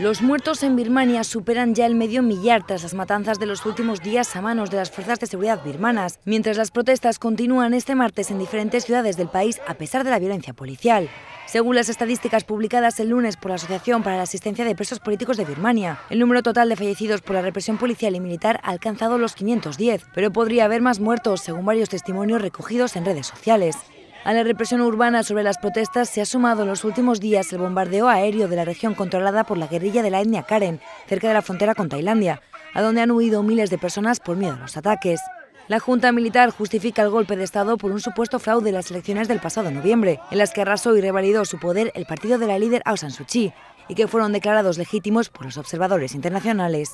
Los muertos en Birmania superan ya el medio millar tras las matanzas de los últimos días a manos de las fuerzas de seguridad birmanas, mientras las protestas continúan este martes en diferentes ciudades del país a pesar de la violencia policial. Según las estadísticas publicadas el lunes por la Asociación para la Asistencia de Presos Políticos de Birmania, el número total de fallecidos por la represión policial y militar ha alcanzado los 510, pero podría haber más muertos, según varios testimonios recogidos en redes sociales. A la represión urbana sobre las protestas se ha sumado en los últimos días el bombardeo aéreo de la región controlada por la guerrilla de la etnia Karen, cerca de la frontera con Tailandia, a donde han huido miles de personas por miedo a los ataques. La Junta Militar justifica el golpe de Estado por un supuesto fraude en las elecciones del pasado noviembre, en las que arrasó y revalidó su poder el partido de la líder Aung San Suu Kyi, y que fueron declarados legítimos por los observadores internacionales.